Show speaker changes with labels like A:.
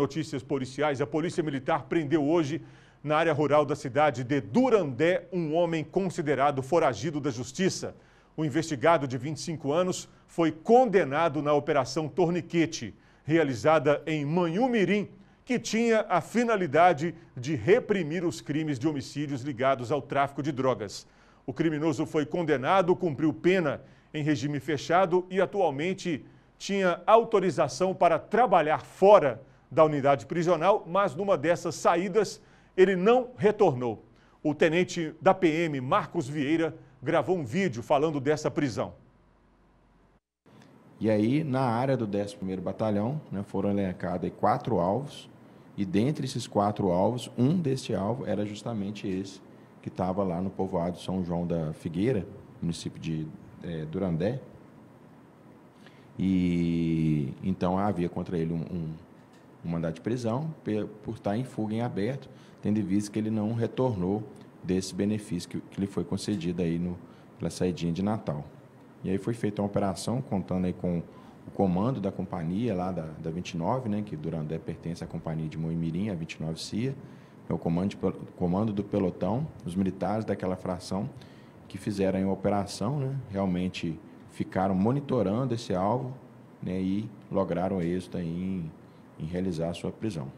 A: Notícias policiais: a Polícia Militar prendeu hoje, na área rural da cidade de Durandé, um homem considerado foragido da justiça. O investigado, de 25 anos, foi condenado na Operação Torniquete, realizada em Manhumirim, que tinha a finalidade de reprimir os crimes de homicídios ligados ao tráfico de drogas. O criminoso foi condenado, cumpriu pena em regime fechado e atualmente tinha autorização para trabalhar fora da unidade prisional, mas numa dessas saídas ele não retornou. O tenente da PM, Marcos Vieira, gravou um vídeo falando dessa prisão.
B: E aí, na área do 11º Batalhão, né, foram elencados quatro alvos, e dentre esses quatro alvos, um desse alvo era justamente esse, que estava lá no povoado São João da Figueira, município de é, Durandé. E então havia contra ele um, um um mandato de prisão por estar em fuga em aberto, tendo em vista que ele não retornou desse benefício que, lhe foi concedido aí no, pela saidinha de Natal. E aí foi feita uma operação contando aí com o comando da companhia lá da, da 29, né, que Durandé pertence à companhia de Moimirim, a 29 CIA, é o comando, comando do pelotão, os militares daquela fração que fizeram aí uma operação, né, realmente ficaram monitorando esse alvo né, e lograram êxito aí em em realizar a sua prisão.